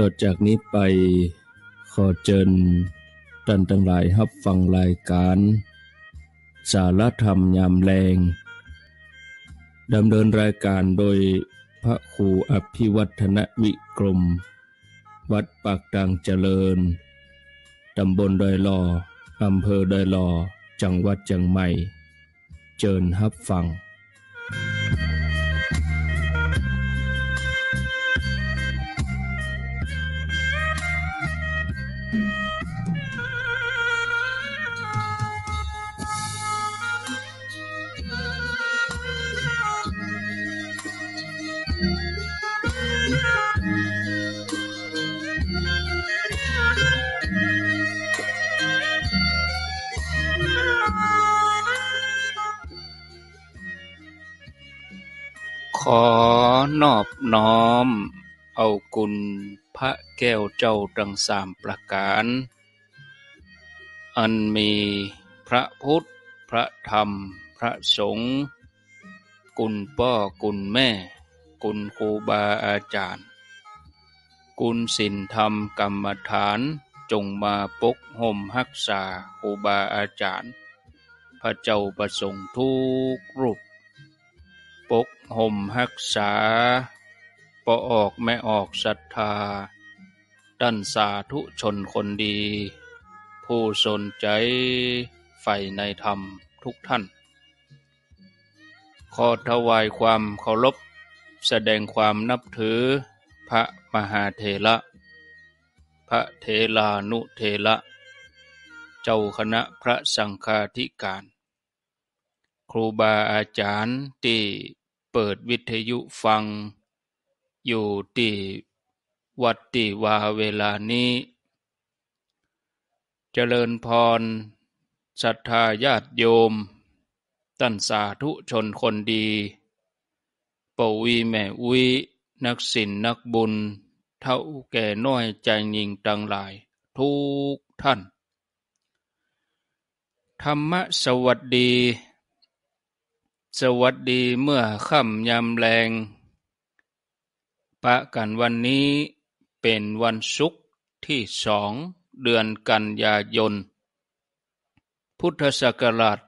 ต่อจากนี้ไปขอเชิญท่านทั้งหลายรับฟังรายการ สารธรรมยามแรงดำเนินรายการโดยพระครูอภิวัฒนวิกรม วัดปากดังเจริญตำบลดอยลออำเภอดอยลอจังหวัดเชียงใหม่เชิญรับฟัง Thank you. ขอนอบน้อม เอากุณพระแก้วเจ้าดังสามประการ อันมีพระพุทธพระธรรมพระสงฆ์กุณ พ่อกุณ แม่ กุณครูบาอาจารย์ กุณสินธรรมกรรมฐานจงมาปก ห่มหักษาครูบาอาจารย์ พระเจ้าประสงค์ ทุกรูปปกห่มหักษาปอออกแม่ออกศรัทธา ดันสาธุชนคนดี ผู้สนใจใฝ่ในธรรมทุกท่าน ขอถวายความเคารพ แสดงความนับถือพระมหาเถระ พระเถลานุเถระ เจ้าคณะพระสังฆาธิการครูบาอาจารย์ที่เปิดวิทยุฟัง อยู่ที่วัดติวาเวลานี้ เจริญพรศรัทธาญาติโยมตั้นสาธุชนคนดีปวีแม่วีนักศิลนักบุญเท่าแก่น้อยใจยิงตังหลาย ทุกท่าน ธรรมะสวัสดีสวัสดีเมื่อค่ำยามแรง ปะกันวันนี้เป็นวันศุกร์ที่สองเดือนกันยายน พุทธศักราช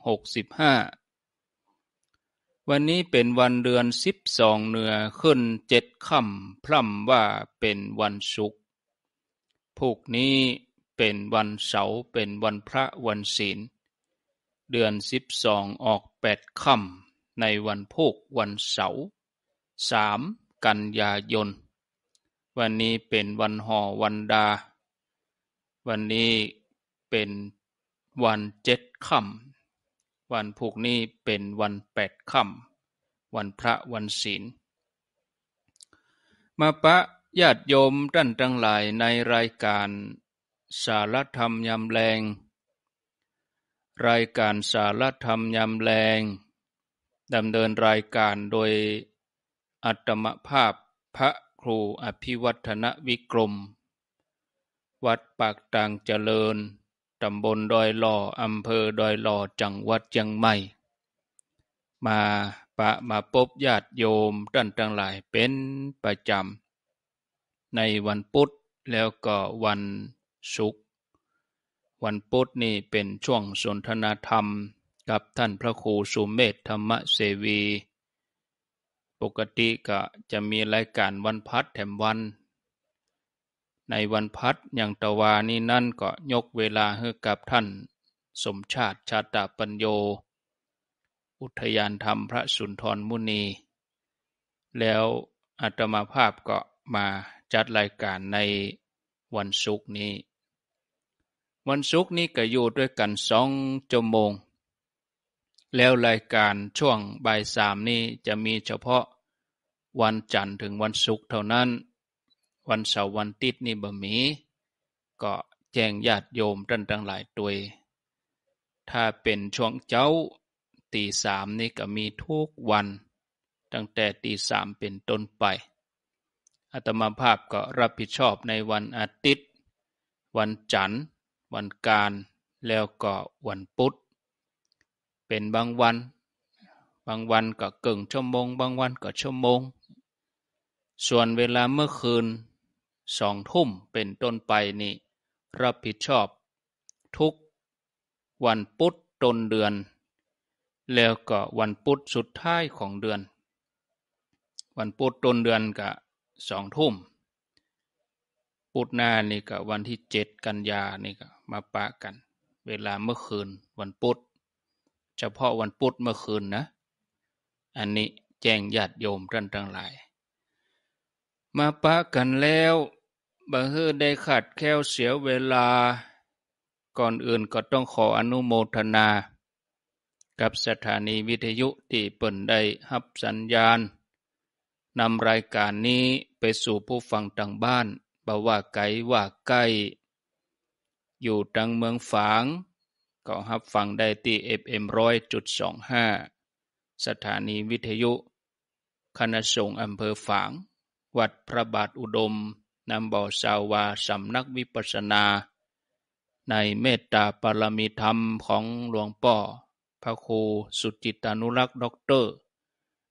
2565 วันนี้เป็นวันเดือนสิบสองเหนือขึ้นเจ็ดค่ำพร่ำว่าเป็นวันศุกร์พวกนี้เป็นวันเสาร์เป็นวันพระวันศีลเดือนสิบสองออกแปดค่ำในวันพุกวันเสาร์สามกันยายน วันนี้เป็นวันห่อวันดา วันนี้เป็นวันเจ็ดค่ำวันพุกนี้เป็นวันแปดค่ำวันพระวันศีลมาปะญาติโยมท่านทั้งหลายในรายการ สารธรรม ยำแรงรายการสารธรรมยำแรง ดำเนินรายการโดยอัตมภาพพระครูอภิวัฒนวิกรม วัดปากต่างเจริญ ตำบลดอยหล่อ อำเภอดอยหล่อ จังหวัดเชียงใหม่ มาปะมาพบญาติโยมท่านทั้งหลายเป็นประจำ ในวันพุธแล้วก็วันศุกร์วันพุธนี่เป็นช่วงสนทนาธรรมกับท่านพระครูสุมเมธธรรมเสวี ปกติก็จะมีรายการวันพัดแถมวัน ในวันพัดอย่างตะวานี้นั่นก็ยกเวลาให้กับท่านสมชาติชาตาปัญโย อุทยานธรรมพระสุนทรมุนี แล้วอาตมาภาพก็มาจัดรายการในวันศุกร์นี้วันศุกร์นี้ก็อยู่ด้วยกันสองชั่วโมง แล้วรายการช่วงบ่ายสามนี้จะมีเฉพาะวันจันทร์ถึงวันศุกร์เท่านั้น วันเสาร์วันติดนี่บ่มี ก็แจ้งญาติโยมท่านทั้งหลายตัว ถ้าเป็นช่วงเจ้าตีสามนี่ก็มีทุกวัน ตั้งแต่ตีสามเป็นต้นไปอาตมาภาพก็รับผิดชอบในวันอาทิตย์ วันจันทร์วันการแล้วก็วันพุธเป็นบางวัน บางวันก็เก่งชั่วโมงบางวันก็ชั่วโมง ส่วนเวลาเมื่อคืนสองทุ่มเป็นต้นไปนี่รับผิดชอบ ทุกวันพุธต้นเดือน แล้วก็วันพุธสุดท้ายของเดือน วันพุธต้นเดือนก็สองทุ่มพุธหน้านี่ก็วันที่เจ็ดกันยานี่ก็มาปะกัน เวลาเมื่อคืนวันพุธเฉพาะวันพุธเมื่อคืนนะ อันนี้แจ้งญาติโยมท่านทั้งหลาย มาปะกันแล้วบเฮือได้ขัดแค่เสียเวลาก่อนอื่นก็ต้องขออนุโมทนา กับสถานีวิทยุที่เปิ่นได้หับสัญญาณนำรายการนี้ไปสู่ผู้ฟัง่างบ้านบ่าว่าไกลว่าใกล้อยู่ตังเมืองฝาง ก็ฮับฟังได้ที่ FM 100.25 สถานีวิทยุ คณะสงฆ์อำเภอฝาง วัดพระบาทอุดมนำบ่อสาวาสำนักวิปัสนา ในเมตตาปรมิธรรมของหลวงป่อ พระครูสุจิตานุรักษ์ด็อกเตอร์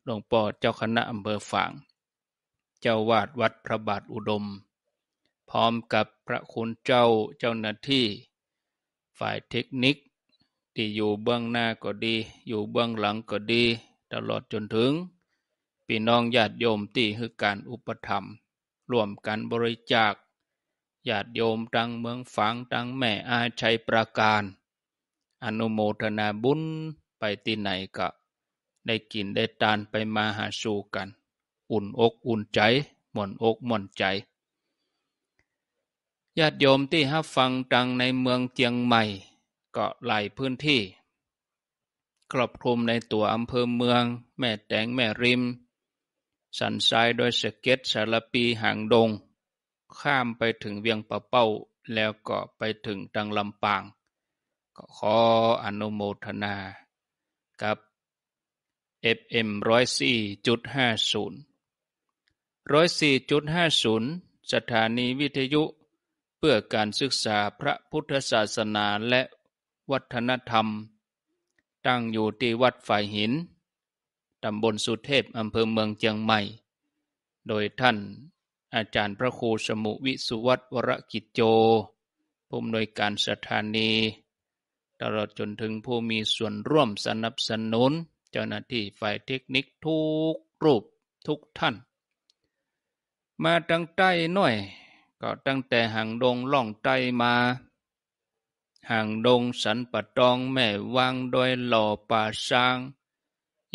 หลวงป่อเจ้าคณะอำเภอฝาง เจ้าวาดวัดพระบาทอุดมพร้อมกับพระคุณเจ้าเจ้าหน้าที่ ฝ่ายเทคนิค ที่อยู่เบื้องหน้าก็ดีอยู่เบื้องหลังก็ดี ตลอดจนถึงพี่น้องญาติโยมที่คือการอุปถัมภ์ร่วมกันบริจาคญาติโยมตั้งเมืองฝังตั้งแม่อาชัยประการ อนุโมทนาบุญไปที่ไหนก็ได้กินได้ตานไปมาหาสู่กัน อุ่นอกอุ่นใจหม่อนอกหม่อนใจญาติโยมที่ฮับฟังดังในเมืองเจียงใหม่ ก็หลายพื้นที่ ครอบคลุมในตัวอำเภอเมืองแม่แตงแม่ริม สันทรายโดยสเก็ตสารปีหางดง ข้ามไปถึงเวียงปะเป้าแล้วก็ไปถึงดังลำปาง ก็ขออนุโมทนา กับ FM 104.50 104.50 สถานีวิทยุเพื่อการศึกษาพระพุทธศาสนาและวัฒนธรรม ตั้งอยู่ที่วัดฝ่ายหิน ตำบลสุเทพอำเภอเมืองเชียงใหม่ โดยท่านอาจารย์พระครูสมุวิสุวัตวรกิจโจผู้อำนวยการสถานี ตลอดจนถึงผู้มีส่วนร่วมสนับสนุนเจ้าหน้าที่ฝ่ายเทคนิคทุกรูปทุกท่าน มาทางใต้หน่อยก็ตั้งแต่ห่างดงล่องไตมา ห่างดงสันปะตองแม่วางโดยหล่อป่าซาง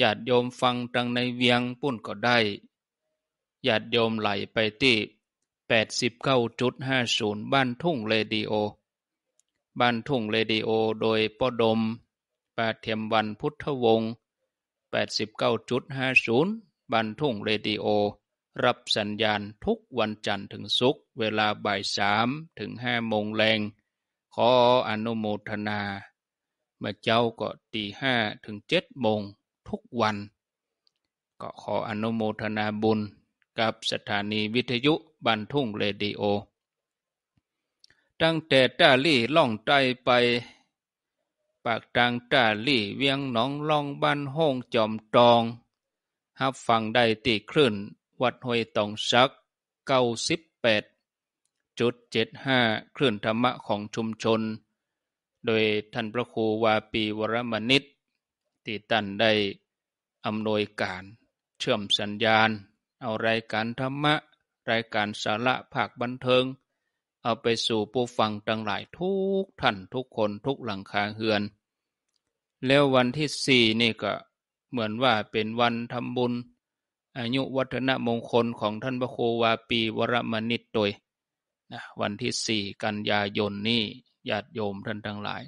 ญาติโยมฟังตังในเวียงปุ่นก็ได้ญาติโยมไหลไปที่แปดสิบเก้าจุดห้าศูนย์บ้านทุ่งเรดิโอ บ้านทุ่งเรดิโอโดยป้อดมปาเทียมวันพุทธวงศ์แปดสิบเก้าจุดห้าศูนย์บ้านทุ่งเรดิโอรับสัญญาณทุกวันจันทร์ถึงศุกร์เวลาบ่ายสามถึงห้าโมงแรง ขออนุโมทนา เมอเจ้าก็ตีห้าถึงเจ็ดโมงทุกวัน ก็ขออนุโมทนาบุญกับสถานีวิทยุบันทุ่งเรดิโอ ตั้งแต่ตาลี่ล่องใต้ไป ปากตังตาลี่เวียงหนองล่องบ้านห้องจอมตองหับฟังได้ตีคลื่นวัดห้วยตองชัก 98.75คลื่นธรรมะของชุมชน โดยท่านพระครูวาปีวรมนิตติตันได้อำนวยการเชื่อมสัญญาณ เอารายการธรรมะ รายการสาระภาคบันเทิง เอาไปสู่ผู้ฟังทั้งหลายทุกท่านทุกคนทุกหลังคาเฮือน แล้ววันที่สี่นี่ก็เหมือนว่าเป็นวันทำบุญอายุวัฒนมงคลของท่านพระโควาปีวรมนิตโดยนะวันที่สี่กันยายน นี้ญาติโยมท่านทั้งหลาย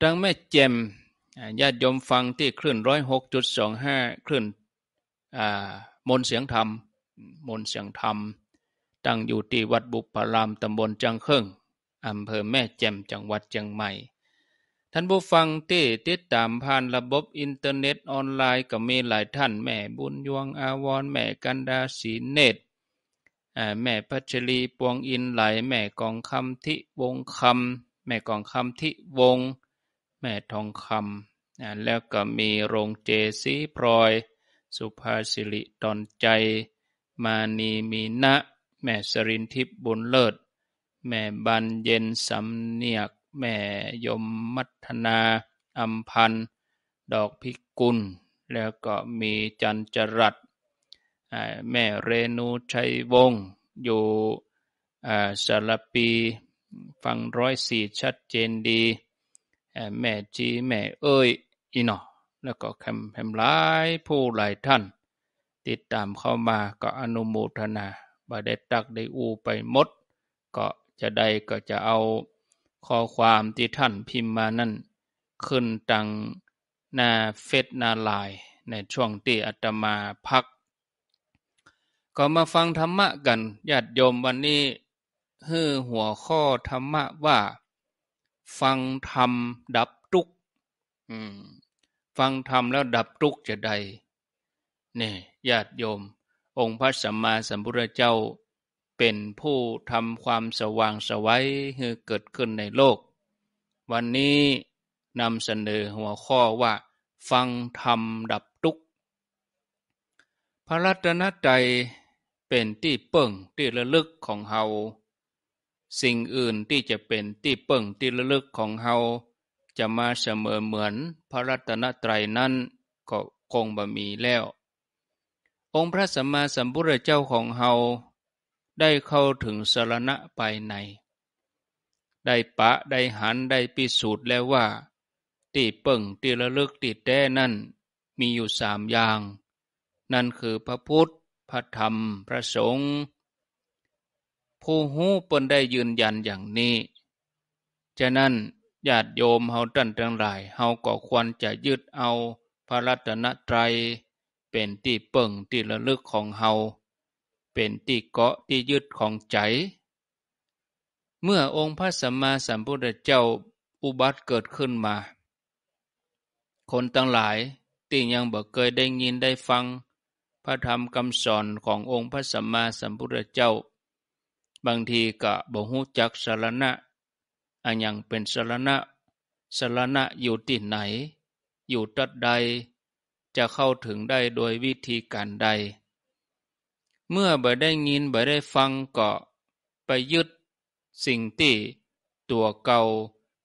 ทั้งแม่เจมญาติโยมฟังที่คลื่นร้อยหกจุดสองห้าคลื่นมนเสียงธรรมมนเสียงธรรม ตั้งอยู่ที่วัดบุพารามตำบลจังเคร่งอำเภอแม่แจ่มจังหวัดเชียงใหม่ท่านผู้ฟังเต้ติดตามผ่านระบบอินเทอร์เน็ตออนไลน์ ก็มีหลายท่านแม่บุญยวงอาวรแม่กันดาศีเนตแม่พัชรีปวงอินไหลแม่กองคำทิวงคำแม่กองคำทิวงแม่ทองคำแล้วก็มีโรงเจสีพลอย สุภาสิริตอนใจ มานีมีนะแม่สรินทิพย์บุญเลิศ แม่บันเย็นสำเนียกแม่ยมมัทนาอัมพันดอกพิกุล แล้วก็มีจันจรัตแม่เรนูชัยวงศ์อยู่สารปีฟังร้อยสี่ชัดเจนดี แม่จีแม่เอ้ยอีหนอแล้วก็แคมแคมหลายผู้หลายท่าน ติดตามเข้ามาก็อนุโมทนาบาได้ตักได้อูไปหมด ก็จะได้ก็จะเอาข้อความที่ท่านพิมพ์มานั่น ขึ้นตังหน้าเฟซหน้าไลน์ในช่วงที่อาตมาพัก ก็มาฟังธรรมะกันญาติโยมวันนี้ฮื้อหัวข้อธรรมะว่า ฟังธรรมดับทุกข์ฟังธรรมแล้วดับทุกข์จะใดเนี่ยญาติโยม องค์พระสัมมาสัมพุทธเจ้าเป็นผู้ทำความสว่างสวัยให้เกิดขึ้นในโลก วันนี้นำเสนอหัวข้อว่า ฟังธรรมดับทุกข์พระรัตนใจเป็นที่เปิ่งที่ระลึกของเฮาสิ่งอื่นที่จะเป็นที่เปิ่งที่ระลึกของเฮาจะมาเสมอเหมือนพระรัตนตรัยนั้นก็คงบ่มีแล้ว องค์พระสัมมาสัมพุทธเจ้าของเฮาได้เข้าถึงสรณะภายในได้ปะ ได้หัน ได้พิสูจน์แล้วว่าตีเปิ่งตีระลึกตีแด้นั่นมีอยู่สามอย่าง นั่นคือพระพุทธ พระธรรมพระสงฆ์ผู้หู้เปิ่นได้ยืนยันอย่างนี้จะนั่นญาติโยมเฮาตั้นทั้งหลายเฮาก็ควรจะยึดเอาพระรัตนตรัย เป็นที่เปิ่งที่ระลึกของเฮาเป็นที่เกาะที่ยึดของใจ เมื่อองค์พระสัมมาสัมพุทธเจ้าอุบัติเกิดขึ้นมา คนตั้งหลายติ่ยังบ่เคยได้ยินได้ฟังพระธรรมคำสอนขององค์พระสัมมาสัมพุทธเจ้า บางทีก็บ่หูจักสารณะอันยังเป็นสารณะสารณะอยู่ที่ไหน อยู่ตัดใด จะเข้าถึงได้โดยวิธีการใดเมื่อบ่ได้ยินบ่ได้ฟังก็ไปยึด สิ่งที่ตัวเก่า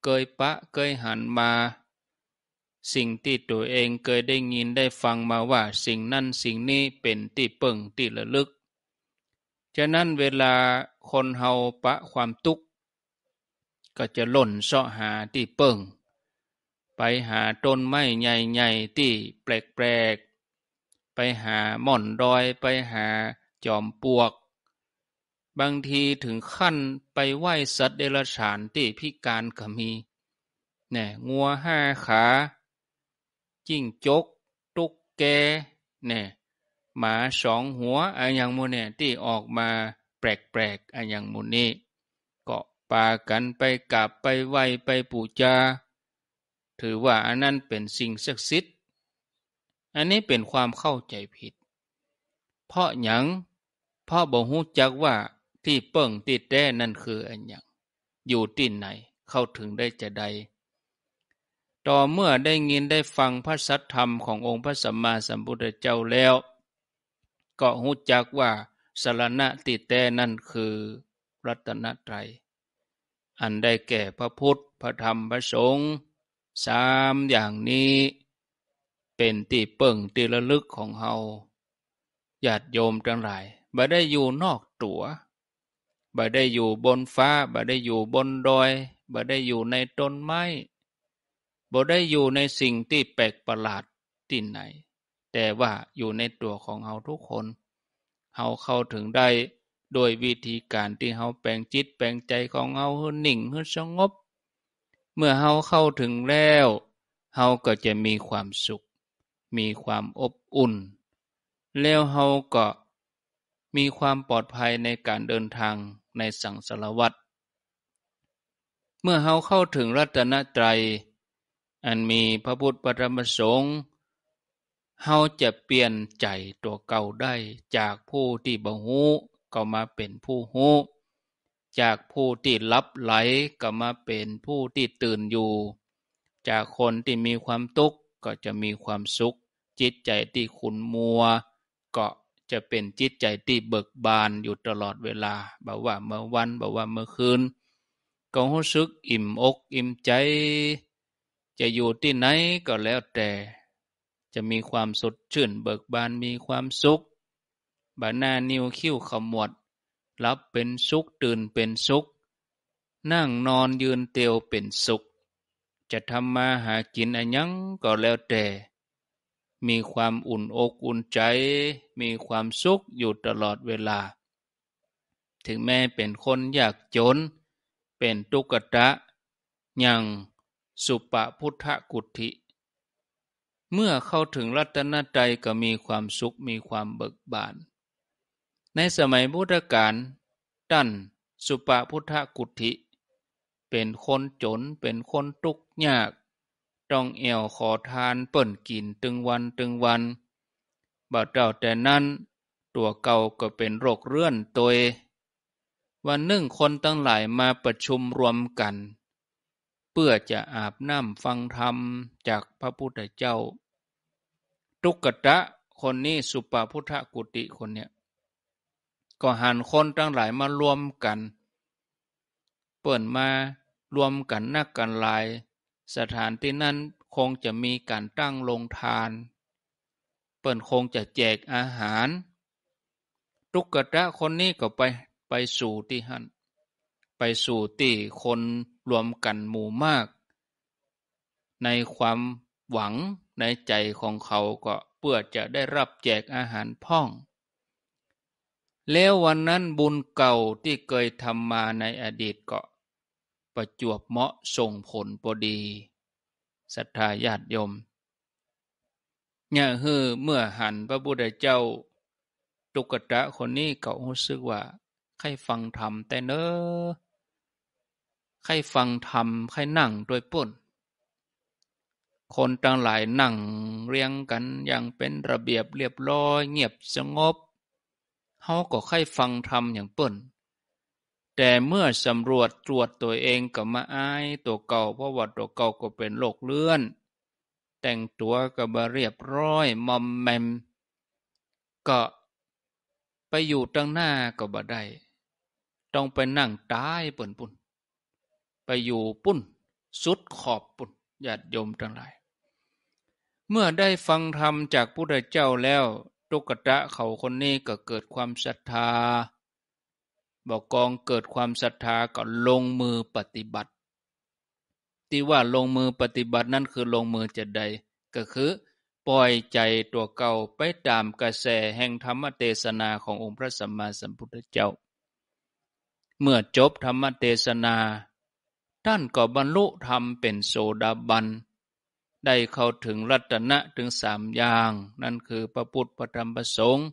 เคยปะเคยหันมา สิ่งที่ตัวเองเคยได้ยินได้ฟังมาว่าสิ่งนั้นสิ่งนี้เป็นที่เปิ่งที่ระลึกฉะนั้นเวลาคนเฮาปะความทุกข์ก็จะหล่นเสาะหาที่เปิ่งไปหาต้นไม้ใหญ่ๆที่แปลกๆไปหาหม่อนดอยไปหาจอมปลวก บางทีถึงขั้นไปไหว้ สัตว์เดรัจฉานที่ พิการก็มีเนี่ยงัวห้าขา จิ้งจก ตุ๊กแกเนี่ยหมาสองหัวอัอย่างมูเนี่ยที่ออกมาแปลกๆอัอย่างมูนี้เกาะปากันไปกลับไปไหวไปปูจา ถือว่า อันนั้น เป็นสิ่งศักดิ์สิทธิ์อันนี้เป็นความเข้าใจผิด เพราะหยังพ่อบอกหูจักว่าที่เปิ่งติดแต้นั่นคืออันยังอยู่ที่ไหนเข้าถึงได้จะใด ต่อเมื่อได้ยินได้ฟังพระสัทธรรมขององค์พระสัมมาสัมพุทธเจ้าแล้ว ก็หูจักว่าสารณะติดแต้นั่นคือรัตนตรัยอันได้แก่พระพุทธพระธรรมพระสงฆ์สามอย่างนี้ เป็นตีเปิ่งตีระลึกของเฮาญาติโยมทั้งหลายบ่ได้อยู่นอกตัว บ่ได้อยู่บนฟ้า บ่ได้อยู่บนดอย บ่ได้อยู่ในต้นไม้ บ่ได้อยู่ในสิ่งที่แปลกประหลาดที่ไหน แต่ว่าอยู่ในตัวของเฮาทุกคน เฮาเข้าถึงได้ โดยวิธีการที่เฮาแปลงจิตแปลงใจของเฮาให้หนิ่งให้สงบ เมื่อเฮาเข้าถึงแล้ว เฮาก็จะมีความสุข มีความอบอุ่น แล้วเฮาก็มีความปลอดภัยในการเดินทางในสังสารวัตรเมื่อเฮาเข้าถึงรัตนตรัยอันมีพระพุทธปรมสงฆ์เฮาจะเปลี่ยนใจตัวเก่าได้จากผู้ที่บังหูก็มาเป็นผู้หูจากผู้ที่ลับไหลก็มาเป็นผู้ที่ตื่นอยู่ จากคนที่มีความทุกข์ก็จะมีความสุข จิตใจที่ขุนมัวก็จะเป็นจิตใจที่เบิกบานอยู่ตลอดเวลาบอกว่าเมื่อวันบอกว่าเมื่อคืนก็รู้สึกอิ่มอกอิ่มใจ จะอยู่ที่ไหนก็แล้วแต่ จะมีความสดชื่นเบิกบานมีความสุขบาหน้านิ้วคิ้วขมวด รับเป็นสุขตื่นเป็นสุข นั่งนอนยืนเตียวเป็นสุข จะทำมาหากินอะยังก็แล้วแต่มีความอุ่นอกอุ่นใจมีความสุขอยู่ตลอดเวลา ถึงแม้เป็นคนอยากจน เป็นตุกตะยังสุปะพุทธกุธิ เมื่อเข้าถึงรัตนใจก็มีความสุขมีความเบิกบาน ในสมัยพุทธกาลตั้นสุปะพุทธกุธิ เป็นคนจนเป็นคนทุกข์ยากต้องเอวขอทานเปิ่นกินตึงวัน ตึงวันบ่เจ้าแต่นั้นตัวเก่าก็เป็นโรคเรื่อนตัววันหนึ่งคนตั้งหลายมาประชุมรวมกัน เพื่อจะอาบน้ำฟังธรรมจากพระพุทธเจ้าตุกตะคนนี้สุปาพุทธกุติคนเนี้ยก็หันคนตั้งหลายมารวมกัน เปิ่นมารวมกันนักกันหลายสถานที่นั้นคงจะมีการตั้งโรงทาน เปิ่นคงจะแจกอาหาร ทุกกระระคนนี้ก็ไปไปสู่ที่หันไปสู่ที่คนรวมกันหมู่มาก ในความหวังในใจของเขาก็เพื่อจะได้รับแจกอาหารพ่อง แล้ววันนั้นบุญเก่าที่เคยทำมาในอดีตก็ประจวบเหมาะส่งผลพอดีศรัทธาญาติโยมเนี่ยฮือเมื่อหันพระพุทธเจ้า ตุกตะคนนี้เขารู้สึกว่า ใครฟังธรรมแต่เนอใครฟังธรรมใครนั่งโดยป่นคนต่างหลายนั่งเรียงกันอย่างเป็นระเบียบเรียบร้อย เงียบสงบเขาก็ใครฟังธรรมอย่างป่นแต่เมื่อสำรวจตรวจตัวเองก็มาอายตัวเก่าเพราะว่าตัวเก่าก็เป็นโรคเลื่อน แต่งตัวก็บเรียบร้อยมอมแมมก็ไปอยู่ตั้งหน้าก็บ่ได้ต้องไปนั่งตายปุ่นปุ่นไปอยู่ปุ่นสุดขอบปุ่นญาติโยมทั้งหลาย เมื่อได้ฟังธรรมจากพุทธเจ้าแล้วตุกตะเขาคนนี้ก็เกิดความศรัทธาบอกกองเกิดความศรัทธาก็ลงมือปฏิบัติ ที่ว่าลงมือปฏิบัตินั่นคือลงมือจะใด ก็คือ ปล่อยใจตัวเก่าไปตามกระแสแห่งธรรมเทศนาขององค์พระสัมมาสัมพุทธเจ้า เมื่อจบธรรมเทศนาท่านก็บรรลุธรรมเป็นโสดาบันได้เข้าถึงรัตนะถึงสามอย่าง นั่นคือพระพุทธพระธรรมพระสงฆ์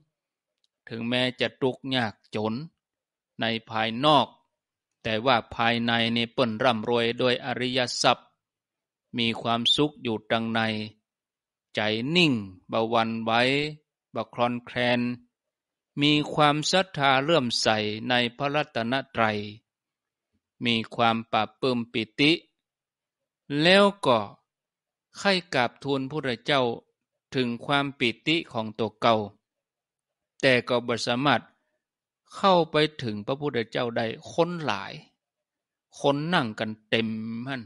ถึงแม้จะทุกข์ยากจนในภายนอก แต่ว่าภายในเนี่เปิ่นร่ำรวยโดยอริยทรัพย์มีความสุขอยู่ดังใน ใจนิ่งบาวันไว้บคลอนแคลนมีความศรัทธาเลื่อมใสในพระรัตนตรัยมีความปราบปื้มปิติ แล้วก็ไข่กราบทูลพระเจ้าถึงความปิติของตัวเก่า แต่ก็บ่สามารถเข้าไปถึงพระพุทธเจ้าได้คนหลาย คนนั่งกันเต็มฮั่น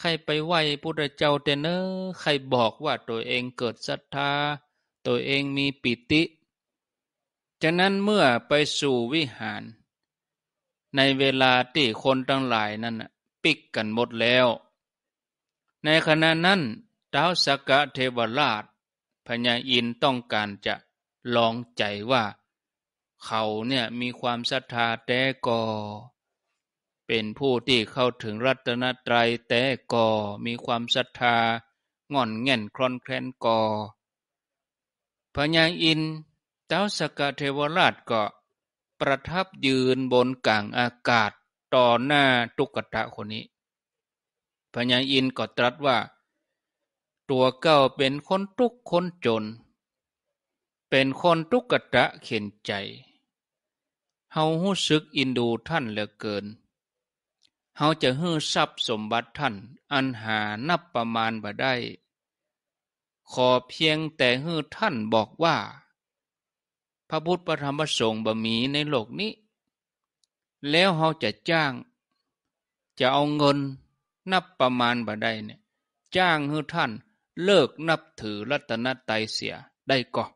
ใครไปไหว้พุทธเจ้าเตเนอร์ใครบอกว่าตัวเองเกิดศรัทธา ตัวเองมีปิติจากนั้นเมื่อไปสู่วิหาร ในเวลาที่คนทั้งหลายนั้นปิกกันหมดแล้ว ในขณะนั้นท้าวสกะเทวราชพญาอินต้องการจะลองใจว่าเขาเนี่ยมีความศรัทธาแต่ก่อเป็นผู้ที่เข้าถึงรัตนตรัยแต่ก่อมีความศรัทธางอนแง่นคลอนแคลนก่อพญาอินเจ้าสกเทวราชก็ประทับยืนบนกลางอากาศต่อหน้าตุกตะคนนี้ พญาอินก็ตรัสว่า ตัวเก้าเป็นคนทุกคนจน เป็นคนทุกกะตะเข็นใจเฮาหู้สึกอินดูท่านเหลือเกินเฮาจะฮื้อทรัพย์สมบัติท่านอันหานับประมาณบ่ได้ ขอเพียงแต่ฮื้อท่านบอกว่า พระพุทธพระธรรมพระสงฆ์บ่มีในโลกนี้ แล้วเฮาจะจ้าง จะเอาเงินนับประมาณบ่ได้เนี่ย จ้างฮื้อท่านเลิกนับถือรัตนตรัยเสียได้ก่อ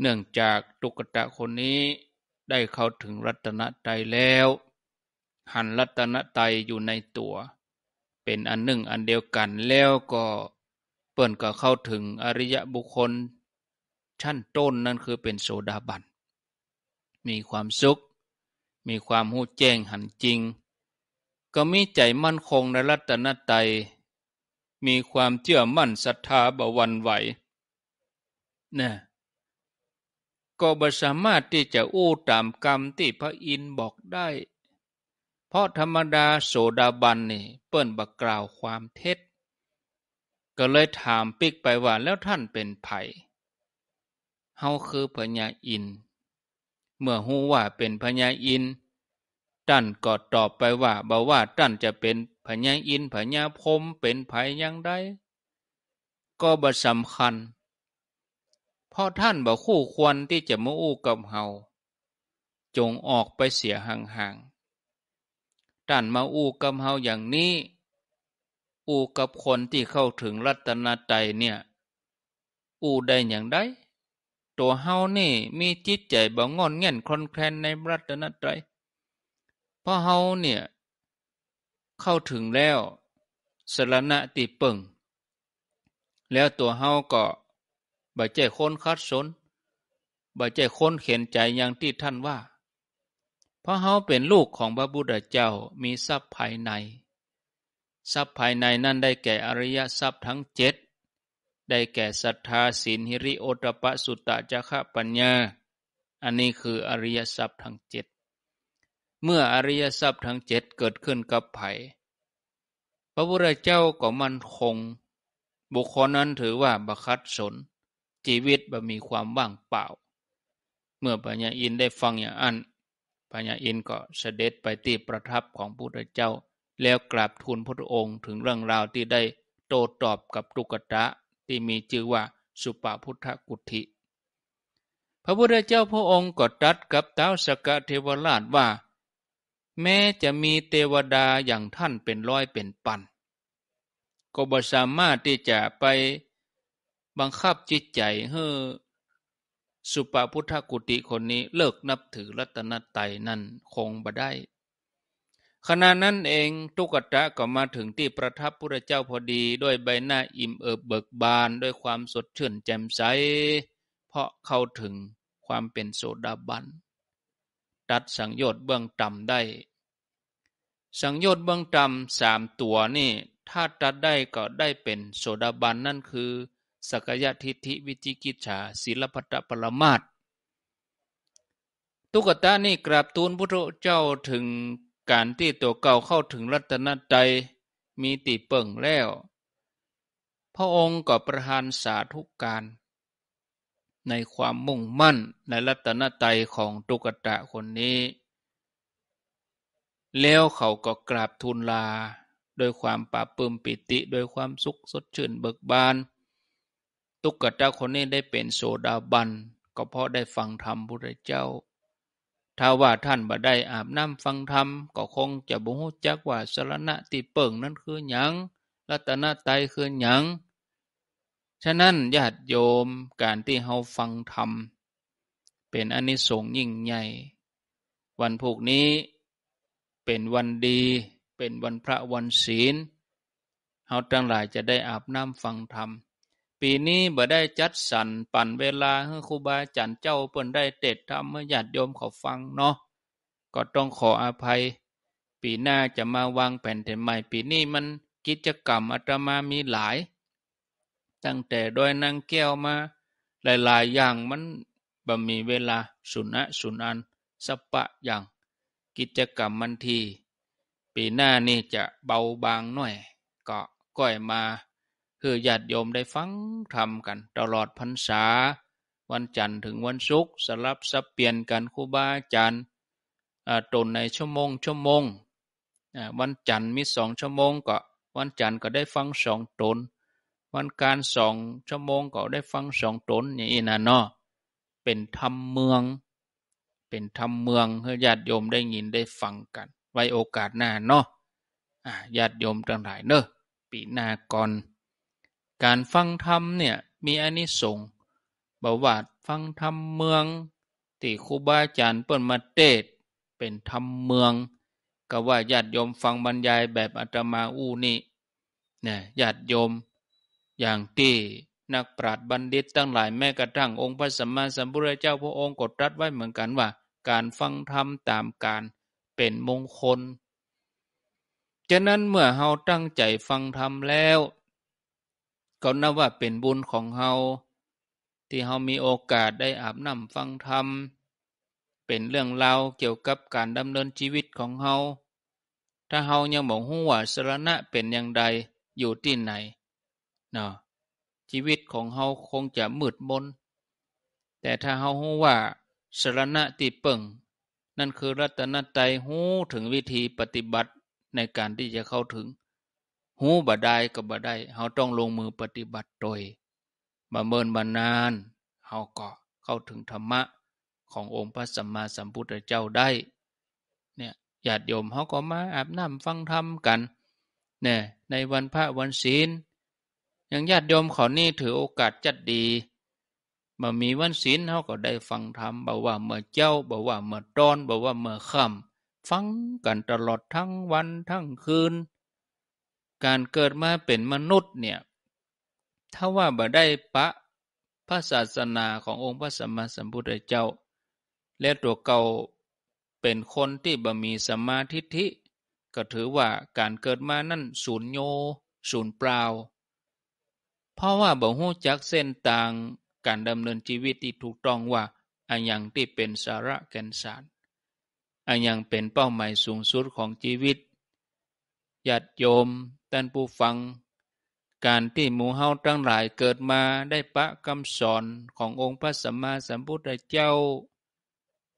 เนื่องจากตุกตะคนนี้ได้เข้าถึงรัตนตรัยแล้ว หันรัตนตรัยอยู่ในตัว เป็นอันหนึ่งอันเดียวกันแล้วก็ เปิ่นก็เข้าถึงอริยบุคคลชั้นต้นนั่นคือเป็นโสดาบันมีความสุข มีความหูแจ้งหันจริง ก็มีใจมั่นคงในรัตนตรัยมีความเชื่อมั่นศรัทธาบวันไหวนะก็ไม่สามารถที่จะอู้ตามกรรมที่พระอินทร์บอกได้ เพราะธรรมดาโสดาบันนี่เปิ้นบักกล่าวความเท็จ ก็เลยถามปิกไปว่าแล้วท่านเป็นไผ่เฮาคือพญาอิน เมื่อหูว่าเป็นพญาอิน ท่านก็ตอบไปว่าบ่ว่าท่านจะเป็นพญาอินพญาพรมเป็นไผ่ยังได้ก็บ่สำคัญพราะท่านบอกคู่ควรที่จะมาอู้กับเฮาจงออกไปเสียห่างๆท่านมาอู้กับเฮาอย่างนี้ อู้กับคนที่เข้าถึงรัตนใจเนี่ย อู้ได้อย่างไดตัวเฮานี่มีจิตใจบ่งอนเง่นคลอนแคลนในรัตนใจเพราะเฮาเนี่ยเข้าถึงแล้วสรณะติเปิงแล้วตัวเฮาก็บ่ใจคนคัดสนบ่ใจคนเข็นใจอย่างที่ท่านว่า เพราะเขาเป็นลูกของพระบุตรเจ้ามีทรัพย์ภายใน ทรัพย์ภายในนั่นได้แก่อริยทรัพย์ทั้งเจ็ด ได้แก่ศรัทธาศีลหิริโอตปะสุตตะจักะปัญญา อันนี้คืออริยทรัพย์ทั้งเจ็ดเมื่ออริยทรัพย์ทั้งเจ็ดเกิดขึ้นกับไผ่พระพุทธเจ้าก็มั่นคง บุคคลนั้นถือว่าบัคัดสนชีวิตบ่มีความว่างเปล่า เมื่อปัญญาอินได้ฟังอย่างอันปัญญาอินก็เสด็จไปที่ประทับของพุทธเจ้า แล้วกราบทูลพระองค์ถึงเรื่องราวที่ได้โตตอบกับตุกตะที่มีชื่อว่าสุปาพุทธกุธิ พระพุทธเจ้าพระองค์ก็ตรัสกับเท้าสกเทวราชว่า แม้จะมีเทวดาอย่างท่านเป็นร้อยเป็นปันก็บ่สามารถที่จะไปบังคับจิตใจให้สุปาพุทธกุติคนนี้เลิกนับถือรัตนตรัยนั่น คงบ่ได้ ขณะนั้นเองทุกตะก็มาถึงที่ประทับพระเจ้าพอดีด้วยใบหน้าอิ่มเอิบเบิกบานด้วยความสดชื่นแจ่มใสเพราะเข้าถึงความเป็นโสดาบัน ตัดสังโยชน์เบื้องต่ำได้ สังโยชน์เบื้องต่ำสามตัวนี่ถ้าตัดได้ ก็ได้เป็นโสดาบันนั่นคือสักยะทิฏฐิวิจิกิจฉาศิลปัตปรมาตตุกตานี่กราบทูลพระเจ้าถึงการที่ตัวเก่าเข้าถึงรัตนใจมีติเปิ่งแล้ว พระองค์ก็ประหานสาธุการในความมุ่งมั่นในรัตนใจของตุกตะคนนี้ แล้วเขาก็กราบทูลลาโดยความปราบปื้มปิติโดยความสุขสดชื่นเบิกบานตุกเจ้าคนนี้ได้เป็นโสดาบัน ก็เพราะได้ฟังธรรมพุทธเจ้าถ้าว่าท่านบ่ได้อาบน้ำฟังธรรมก็คงจะบ่ฮู้จักว่าสรณะติเปิงนั้นคือหยังรัตนตายคือหยังฉะนั้นญาติโยมการที่เฮาฟังธรรม เป็นอนนิสงส์ยิ่งใหญ่ วันพวกนี้เป็นวันดีเป็นวันพระวันศีลเฮาทั้งหลายจะได้อาบน้ำฟังธรรมปีนี้บ่ได้จัดสรรปั่นเวลาให้ครูบาอาจารย์เจ้าเปิ่นได้เตดทำเมื่อญาติโยมเขาฟังเนาะก็ต้องขออภัย ปีหน้าจะมาวางแผนเทใหม่ปีนี้มันกิจกรรมอาตมามีหลาย ตั้งแต่ดยนางแก้วมา หลายๆอย่างมันบ่มีเวลาสุนะสุนันสปะอย่าง กิจกรรมมันที ปีหน้านี่จะเบาบางหน่อยก็ก้อยมาคือญาติโยมได้ฟังทำกัน ตลอดพรรษา วันจันทร์ถึงวันศุกร์สลับสับเปลี่ยนกันครูบาอาจารย์ตนในชั่วโมงชั่วโมงวันจันทร์มีสองชั่วโมงก็วันจันทร์ก็ได้ฟังสองตน วันการสองชั่วโมงก็ได้ฟังสองตนอย่างนี้นะเนาะเป็นธรรมเมือง เป็นธรรมเมืองให้ญาติโยมได้ยินได้ฟังกัน ไว้โอกาสหน้าเนาะญาติโยมทั้งหลายเนอะปีหน้าก่อนการฟังธรรมเนี่ย มีอานิสงส์บวาดฟังธรรมเมือง ที่ครูบาอาจารย์เปิ้มาเทศเป็นธรรมเมือง ก็ว่าญาติโยมฟังบรรยายแบบอาตมาอู้นี่นยญาติโยม อย่างที่นักปราชญ์บัณฑิตตั้งหลายแม้กระทั่งองค์พระสัมมาสัมพุทธเจ้าพระองค์กดรัดไว้เหมือนกันว่า การฟังธรรมตามการเป็นมงคล ฉะนั้นเมื่อเราตั้งใจฟังธรรมแล้วก็นับว่าเป็นบุญของเฮาที่เฮามีโอกาสได้อาบน้ำฟังธรรม เป็นเรื่องราวเกี่ยวกับการดำเนินชีวิตของเฮาถ้าเฮายังบอกหัวสรณะเป็นอย่างใดอยู่ที่ไหนเนาะชีวิตของเฮาคงจะมืดมนแต่ถ้าเฮาหู้ว่าสรณะติเปิงนั่นคือรัตนตรัยหู้ถึงวิธีปฏิบัติในการที่จะเข้าถึงหูบ่ได้ก็บ่ได้เขาต้องลงมือปฏิบัติโดยบำเพ็ญบานาน เขาก็เข้าถึงธรรมะขององค์พระสัมมาสัมพุทธเจ้าได้เนี่ยญาติโยมเขาก็มาอาบน้ำฟังธรรมกันเนี่ยในวันพระวันศีลอย่างญาติโยมเขานี่ถือโอกาสจัดดีมามีวันศีลเขาก็ได้ฟังธรรมบอกว่าเมื่อเจ้าบอกว่าเมื่อตอนบอกว่าเมื่อค่ำฟังกันตลอดทั้งวันทั้งคืนการเกิดมาเป็นมนุษย์เนี่ย ถ้าว่าบ่ได้ปะพระศาสนาขององค์พระสัมมาสัมพุทธเจ้า และตัวเก่าเป็นคนที่บ่มีสมาธิฐิก็ถือว่าการเกิดมานั่นศูนย์โย ศูนย์เปล่า เพราะว่าบ่หู้จักเส้นต่างการดำเนินชีวิตที่ถูกต้องว่าอันยังที่เป็นสาระแก่นสารอันยังเป็นเป้าหมายสูงสุดของชีวิตญาติโยมท่านผู้ฟัง การที่หมู่เฮาทั้งหลายเกิดมาได้ปะคำสอนขององค์พระสัมมาสัมพุทธเจ้า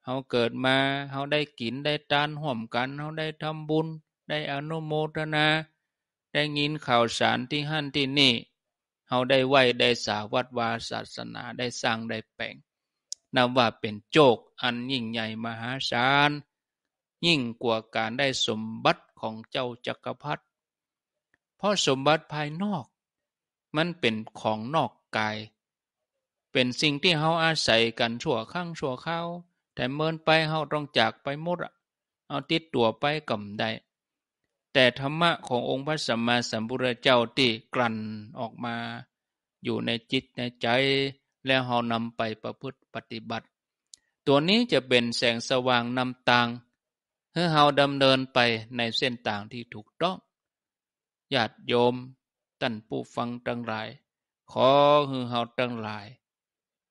เฮาเกิดมาเฮาได้กินได้ทานห่วมกันเฮาได้ทำบุญได้อนุโมทนา ได้ยินข่าวสารที่หั่นที่นี่เฮาได้ไหวได้สาวัดวาศาสนาได้สร้างได้แป่งนับว่าเป็นโจกอันยิ่งใหญ่มหาศาลยิ่งกว่าการได้สมบัติของเจ้าจักรพรรดิ เพราะสมบัติภายนอก มันเป็นของนอกกาย เป็นสิ่งที่เฮาอาศัยกันชั่วข้างชั่วข้าวแต่เมินไปเฮาต้องจากไปหมดเอาติดตัวไปกำได้ แต่ธรรมะขององค์พระสัมมาสัมพุทธเจ้า ที่กลั่นออกมา อยู่ในจิตในใจแล้วเฮานำไปประพฤติปฏิบัติ ตัวนี้จะเป็นแสงสว่างนำทางเฮาดำเนินไปในเส้นทางที่ถูกต้อง ญาติโยมตั้นผู้ฟังตั้งหลาย ขอเฮาตั้งหลาย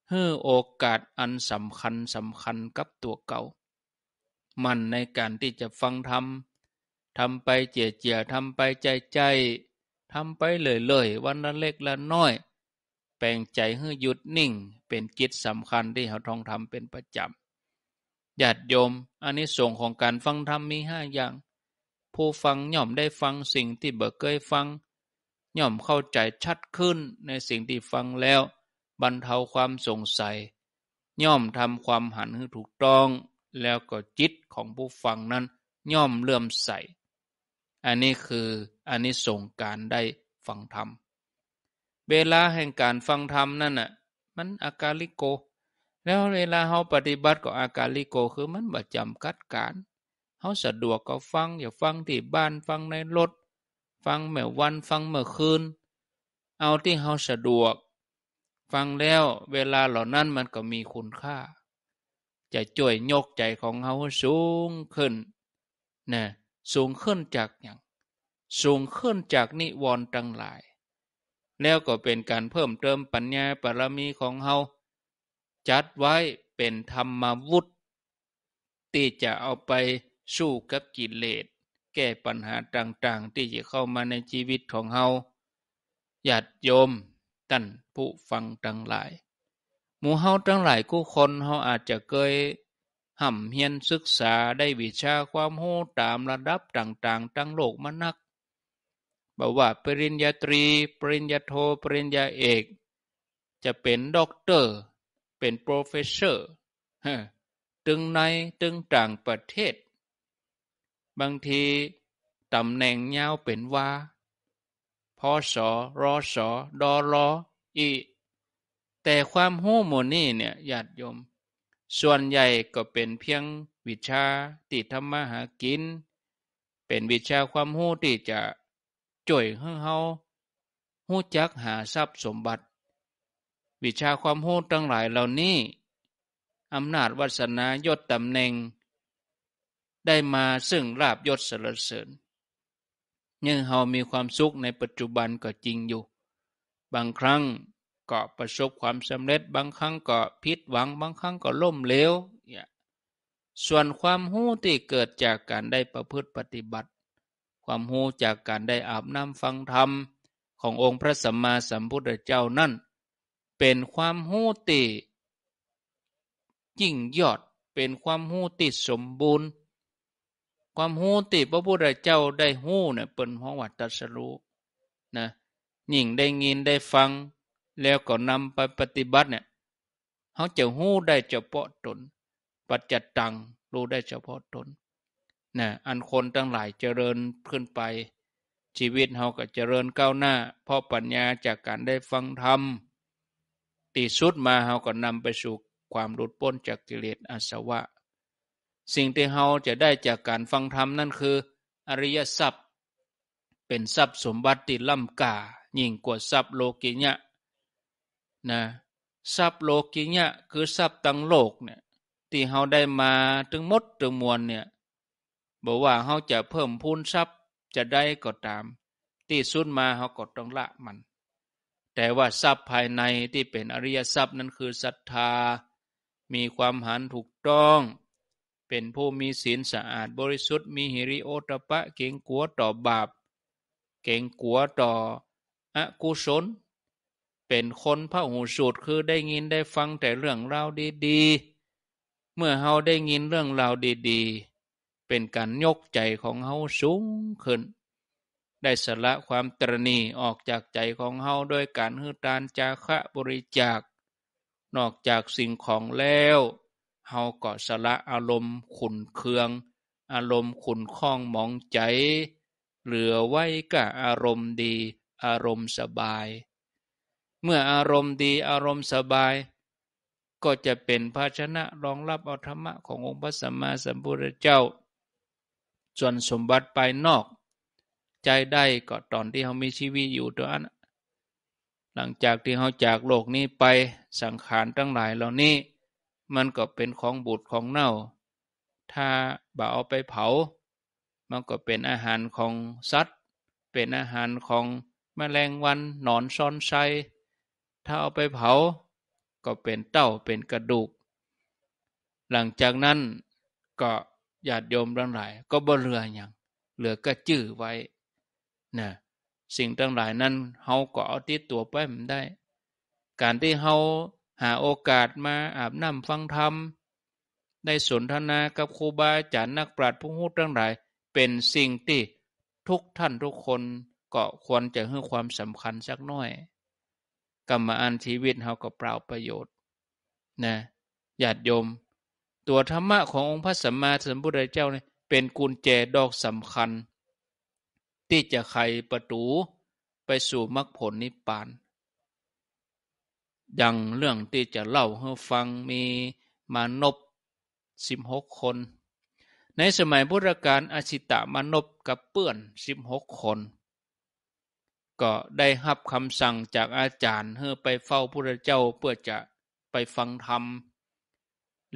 เฮโอกาสอันสำคัญสำคัญกับตัวเก่า มันในการที่จะฟังธรรมทำไปเจียเจียทำไปใจใจทำไปเลยเลยวันละเล็กละน้อย แปลงใจให้หยุดนิ่งเป็นกิจสำคัญที่เราท่องทำเป็นประจำญาติโยม อันนี้ส่งของการฟังธรรมมีห้าอย่าง ผู้ฟังย่อมได้ฟังสิ่งที่เบิกเคยฟัง ย่อมเข้าใจชัดขึ้นในสิ่งที่ฟังแล้ว บรรเทาความสงสัยย่อมทำความหันให้ถูกต้อง แล้วก็จิตของผู้ฟังนั้น ย่อมเลื่อมใสอันนี้คืออันนี้ส่งการได้ฟังธรรมเวลาแห่งการฟังธรรมนั่นน่ะมันอากาลิโกแล้วเวลาเขาปฏิบัติก็อาการลิโกคือมันบ่จำกัดการเขาสะดวกก็ฟังอย่าฟังที่บ้านฟังในรถฟังเมื่อวันฟังเมื่อคืนเอาที่เขาสะดวก ฟังแล้วเวลาเหล่านั้นมันก็มีคุณค่า จะช่วยยกใจของเขาสูงขึ้นนะสูงขึ้นจากอย่างสูงขึ้นจากนิวรณ์ทั้งหลายแล้วก็เป็นการเพิ่มเติมปัญญาปรมีของเขาจัดไว้เป็นธรรมวุฒิที่จะเอาไปสู้กับกิเลสแก้ปัญหาต่างๆ ที่จะเข้ามาในชีวิตของเฮาหาัดโยมท่านผู้ฟังทั้งหลาย หมู่เฮาทั้งหลายกูคนเฮาอาจจะเคยห่ำเฮียนศึกษาได้วิชาความโู้ตามระดับต่างๆ ทั้งโลกมานักบอกว่าปริญญาตรี ปริญญาโท ปริญญาเอก จะเป็นด็อกเตอร์เป็นโปรเฟสเซอร์ตึงในตึงต่างประเทศ บางทีตำแหน่งยาวเป็นว่าพอสอรอสอดอรออีแต่ความหู้โมนี่เนี่ยญาติโยม ส่วนใหญ่ก็เป็นเพียงวิชาติธรรมหากิน เป็นวิชาความหู้ที่จะจ่วยเฮาเฮาหู้จักหาทรัพย์สมบัติวิชาความโหดทั้งหลายเหล่านี้ อำนาจวาสนายศตำแหน่ง ได้มาซึ่งลาบยศสรรเสริญยังเฮามีความสุขในปัจจุบันก็จริงอยู่ บางครั้งก็ประสบความสำเร็จบางครั้งก็ผิดหวัง บางครั้งก็ล่มเหลวส่วนความหู้ที่เกิดจากการได้ประพฤติปฏิบัติ ความหู้จากการได้อาบน้ำฟังธรรมขององค์พระสัมมาสัมพุทธเจ้านั่นเป็นความหูติยิ่งยอดเป็นความหูติสมบูรณ์ ความหูติพระพุทธเจ้าได้หู้เนี่ยเป็นของวัตสรู้นะยิ่งได้ยินได้ฟัง แล้วก็นำไปปฏิบัติเนี่ยเขาจะหู้ได้เฉพาะตน ปัจจตังรู้ได้เฉพาะตนนะอันคนทั้งหลายเจริญขึ้นไป ชีวิตเขาก็เจริญก้าวหน้าเพราะปัญญาจากการได้ฟังธรรมติสุดมาเฮาก็นำไปสู่ความหลุดพ้นจากกิเลสอาสวะ สิ่งที่เฮาจะได้จากการฟังธรรม นั่นคืออริยทรัพย์เป็นทรัพย์สมบัติที่ล่ำกายิ่งกว่าทรัพย์โลกิยะนะทรัพย์โลกิยะคือทรัพย์ตั้งโลกเนี่ยที่เฮาได้มาถึงมดถึงมวลเนี่ยบอกว่าเฮาจะเพิ่มพูนทรัพย์จะได้ก็ตาม ที่สุดมาเฮาก็ต้องละมันแต่ว่าทรัพย์ภายในที่เป็นอริยทรัพย์นั้นคือศรัทธา มีความหันถูกต้อง เป็นผู้มีศีลสะอาดบริสุทธิ์ มีหิริโอตปะเก่งกลัวต่อบาป เก่งกลัวต่ออกุศล เป็นคนพระหูสูตรคือได้ยินได้ฟังแต่เรื่องราวดีๆ เมื่อเฮาได้ยินเรื่องราวดีๆ เป็นการยกใจของเฮาสูงขึ้นได้สละความตรณีออกจากใจของเฮาโดยการฮือทานจาคะบริจาค นอกจากสิ่งของแล้วเฮาก็สละอารมณ์ขุนเคือง อารมณ์ขุนข้องมองใจ เหลือไว้กับอารมณ์ดีอารมณ์สบาย เมื่ออารมณ์ดีอารมณ์สบาย ก็จะเป็นภาชนะรองรับอธรรมะขององค์พระสัมมาสัมพุทธเจ้าส่วนสมบัติภายนอกใจได้ก็ตอนที่เขามีชีวิตอยู่ตัวนั้นหลังจากที่เขาจากโลกนี้ไปสังขารทั้งหลายเหล่านี้มันก็เป็นของบูดของเน่า ถ้าบ่าเอาไปเผา มันก็เป็นอาหารของสัตว์เป็นอาหารของมแมลงวันหนอนซอนไซถ้าเอาไปเผา ก็เป็นเต้าเป็นกระดูก หลังจากนั้นก็ญาติโยมทั้งหลาย ก็บ่เรืออย่างเหลือก็จื้อไว้นะสิ่งต่างหลายนั้นเขาก็เอาติดตัวไปมันได้ การที่เขาหาโอกาสมาอาบน้ำฟังธรรมได้สนทนากับครูบาอาจารย์นักปราชญ์ผู้ฮู้ั้งหลาย เป็นสิ่งที่ทุกท่านทุกคน ก็ควรจะให้ความสำคัญสักน้อย กรรมอันชีวิตเขาก็เปล่าประโยชน์นะญาติโยม ตัวธรรมะขององค์พระสัมมาสัมพุทธเจ้าเนี่ยเป็นกุญแจดอกสำคัญที่จะไขประตูไปสู่มรรคผลนิพพาน อย่างเรื่องที่จะเล่าให้ฟังมีมานพสิบหกคน ในสมัยพุทธกาลอาชิตะมานพกับเปื้อนสิบหกคน ก็ได้รับคำสั่งจากอาจารย์เพ้ไปเฝ้าพระเจ้าเพื่อจะไปฟังธรรม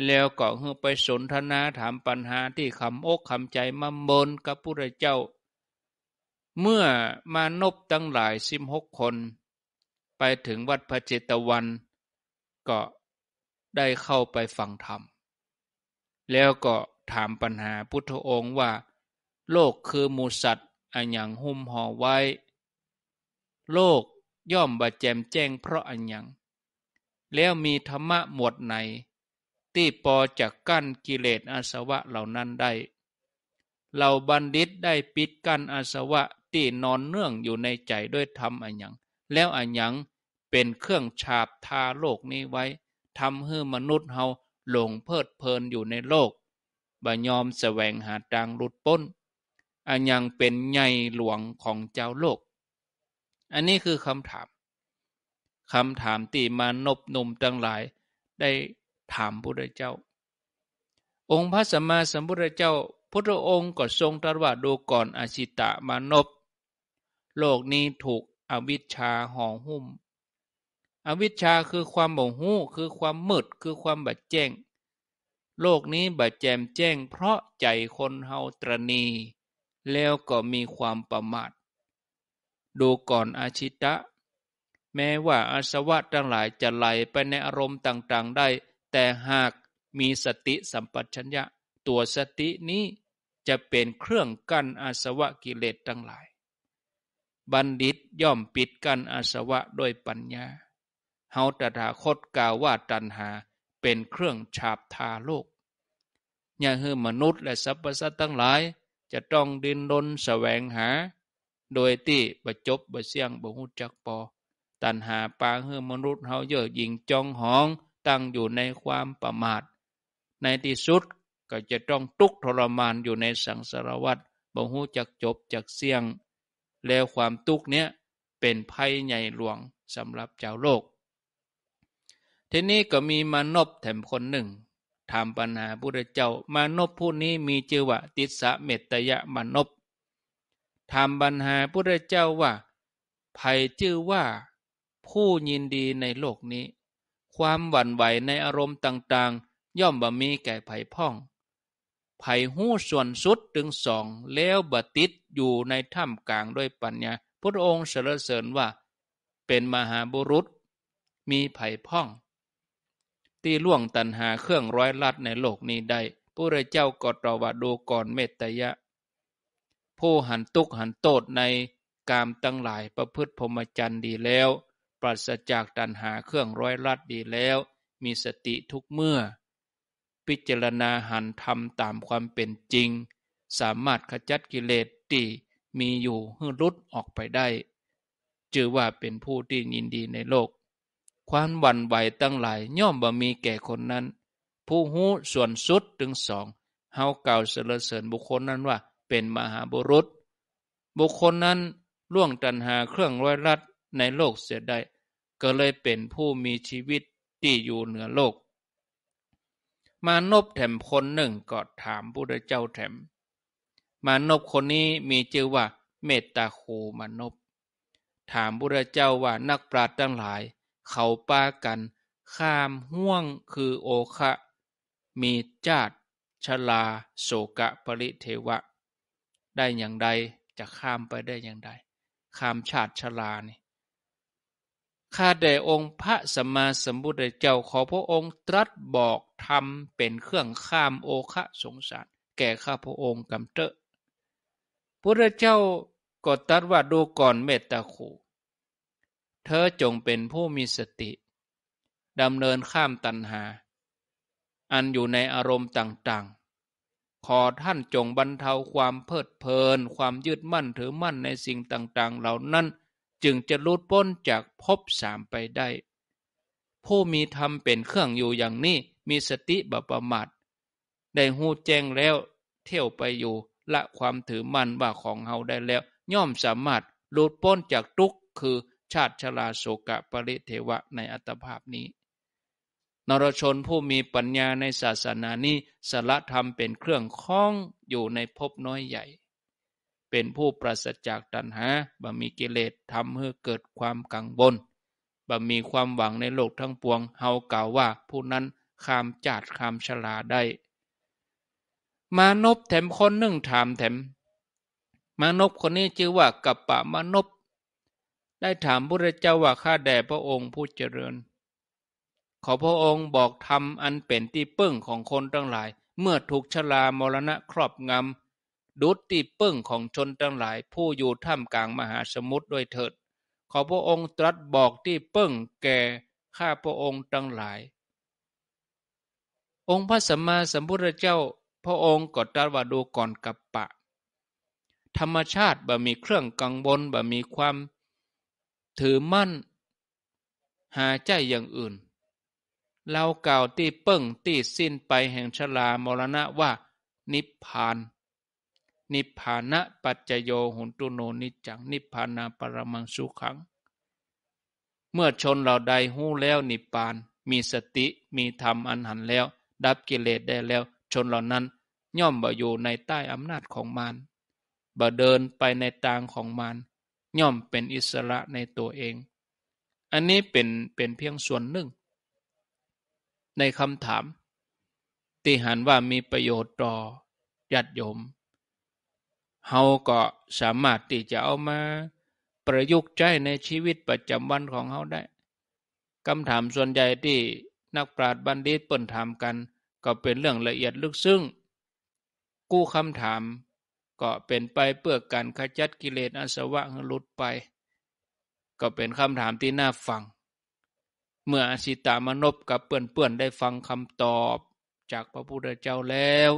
แล้วก็เพ้ไปสนทนาถามปัญหาที่คำอกคำใจมั่มบนกับพระเจ้าเมื่อมานพทั้งหลายสิบหกคน ไปถึงวัดพระเจตวัน ก็ได้เข้าไปฟังธรรม แล้วก็ถามปัญหาพุทธองค์ว่า โลกคือมูสัตว์ อันยังหุ้มห่อไว้ โลกย่อมบาแจมแจ้งเพราะอันยังแล้วมีธรรมะหมวดไหนที่ปอจะกกั้นกิเลสอาสวะเหล่านั้นได้เหล่าบัณฑิตได้ปิดกั้นอาสวะตี่นอนเนื่องอยู่ในใจด้วยธรรมอันยังแล้วอันยังเป็นเครื่องฉาบทาโลกนี้ไว้ทำให้มนุษย์เฮาหลงเพลิดเพลินอยู่ในโลกบัญยอมแสวงหาดางหลุดพ้นอันยังเป็นใหญ่หลวงของเจ้าโลก อันนี้คือคำถามคำถามตีมานบหนุ่มจั้งหลายได้ถามพุทธเจ้า องค์พระสัมมาสัมพุทธเจ้าพุทธองค์ก็ทรงตรัสว่าดูก่อนอาชิตะมานพโลกนี้ถูกอวิชชาห่อหุ้ม อวิชชาคือความบ่งหู้คือความมืดคือความบัดแจ้ง โลกนี้บัดแจมแจ้งเพราะใจคนเฮาตรณี แล้วก็มีความประมาท ดูก่อนอาชิตะ แม้ว่าอาสวะทั้งหลายจะไหลไปในอารมณ์ต่างๆได้ แต่หากมีสติสัมปชัญญะ ตัวสตินี้จะเป็นเครื่องกั้นอาสวะกิเลสทั้งหลายบัณฑิตย่อมปิดกั้นอาสวะด้วยปัญญา เฮาตถาคตกล่าวว่าตัณหาเป็นเครื่องฉาบทาโลกอย่าให้มนุษย์และสรรพสัตว์ทั้งหลายจะต้องดินรนแสวงหา โดยที่ประจบประเสียงบ่หูจักปอ ตัณหาปาเฮือมนุษย์เฮาเยอะยิงจองหองตั้งอยู่ในความประมาท ในที่สุดก็จะต้องทุกทรมานอยู่ในสังสารวัฏบ่หูจักจบจักเสียงแล้วความทุกข์เนี้ยเป็นภัยใหญ่หลวงสำหรับเจ้าโลก ทีนี้ก็มีมานบแถมคนหนึ่ง ถามปัญหาพุทธเจ้ามานบผู้นี้มีชื่อว่าติสะเมตยะมานบถามปัญหาพุทธเจ้าว่า ภัยชื่อว่าผู้ยินดีในโลกนี้ ความหวั่นไหวในอารมณ์ต่างๆ ย่อมบ่มีแก่ภัยพ่องไผ่หู้ส่วนสุดถึงสอง แล้วบติดอยู่ในถ้ำกลางด้วยปัญญาพระองค์สรรเสริญว่า เป็นมหาบุรุษ มีไผ่พ่อง ตีล่วงตันหาเครื่องร้อยลัดในโลกนี้ได้พระเจ้ากดตรวดูก่อนเมตยะ ผู้หันตุกหันโตดในกามตั้งหลายประพฤติพรหมจรรย์ดีแล้ว ปราศจากตันหาเครื่องร้อยลัดดีแล้ว มีสติทุกเมื่อพิจารณาหันธรรมตามความเป็นจริง สามารถขจัดกิเลสที่มีอยู่ให้ลดออกไปได้ จือว่าเป็นผู้ที่ยินดีในโลก ความหวั่นไหวตั้งหลายย่อมบ่มีแก่คนนั้น ผู้หูส่วนสุดถึงสองเฮาเก่าเสรเสริญบุคคลนั้นว่าเป็นมหาบุรุษ บุคคลนั้นล่วงตันหาเครื่องร้อยรัดในโลกเสียได้ ก็เลยเป็นผู้มีชีวิตที่อยู่เหนือโลกมานบแถมคนหนึ่งก็ถามพุทธเจ้าแถม มานบคนนี้มีชื่อว่าเมตตาคูมานบถามพุทธเจ้าว่านักปราชญ์ทั้งหลาย เขาป้ากันข้ามห่วงคือโอคะมีจาตชลาโสกะปริเทวะได้อย่างใดจะข้ามไปได้อย่างใดข้ามชาติชลานี่ข้าแต่องค์พระสัมมาสัมพุทธเจ้าขอพระองค์ตรัสบอกธรรมเป็นเครื่องข้ามโอคะสงสารแก่ข้าพระองค์กำเตะพระเจ้าก็ตรัสว่าดูก่อนเมตตาขูเธอจงเป็นผู้มีสติ ดำเนินข้ามตัณหา อันอยู่ในอารมณ์ต่างๆ ขอท่านจงบรรเทาความเพลิดเพลินความยึดมั่นถือมั่นในสิ่งต่างๆ เหล่านั้นจึงจะลุดพ้นจากภพสามไปได้ ผู้มีธรรมเป็นเครื่องอยู่อย่างนี้มีสติบประมาทได้หูแจ้งแล้วเที่ยวไปอยู่ละความถือมั่นว่าของเฮาได้แล้ว ย่อมสามารถลุดพ้นจากทุกข์คือชาติชราโศกะปริเทวะในอัตภาพนี้นรชนผู้มีปัญญาในศาสนานี้สละธรรมเป็นเครื่องคล้องอยู่ในภพน้อยใหญ่เป็นผู้ปราศจากตัณหาบ่มีกิเลสทำให้เกิดความกังวลบ่มีความหวังในโลกทั้งปวง เฮากล่าวว่าผู้นั้นข้ามจาดข้ามชลาได้ มานพแถมคนหนึ่งถามแถมมานพคนนี้ ชื่อว่ากัปปะมานพได้ถามพระเจ้าว่าข้าแด่พระองค์ผู้เจริญ ขอพระองค์บอกธรรมอันเป็นที่ปึ้งของคนทั้งหลาย เมื่อถูกชลามรณะครอบงำดุจที่พึ้งของชนทั้งหลายผู้อยู่ท่ามกลางมหาสมุทรด้วยเถิด ขอพระองค์ตรัสบอกที่ปึ้งแก่ข้าพระองค์ทั้งหลาย องค์พระสัมมาสัมพุทธเจ้าพระองค์ก็ตรัสว่าดูก่อนกับปะ ธรรมชาติบ่ มีเครื่องกังวลบ่ มีความ ถือมั่น หาใจอย่างอื่น เราเก่าที่เปิ้งที่สิ้นไปแห่งชลามรณะว่า นิพพานนิพพานะปัจจโยหุนตุโนนิจัง นิพพานาปรมังสุขัง เมื่อชนเราใดหู้แล้วนิพพาน มีสติมีธรรมอันหันแล้ว ดับกิเลสได้แล้ว ชนเหล่านั้นย่อมบ่อยู่ในใต้อำนาจของมารบ่เดินไปในทางของมารย่อมเป็นอิสระในตัวเอง อันนี้เป็นเป็นเพียงส่วนหนึ่ง ในคำถามตีหันว่ามีประโยชน์ต่อญาติโยมเราก็สามารถที่จะเอามาประยุกต์ใช้ในชีวิตประจำวันของเราได้คำถามส่วนใหญ่ที่นักปราชญ์บัณฑิตเปิ่นถามกัน ก็เป็นเรื่องละเอียดลึกซึ้งกู้คำถามก็เป็นไปเพื่อการขจัดกิเลสอาสวะให้ลุดไป ก็เป็นคำถามที่น่าฟัง เมื่ออสิตามนบกับเปื่อนๆได้ฟังคำตอบ จากพระพุทธเจ้าแล้ว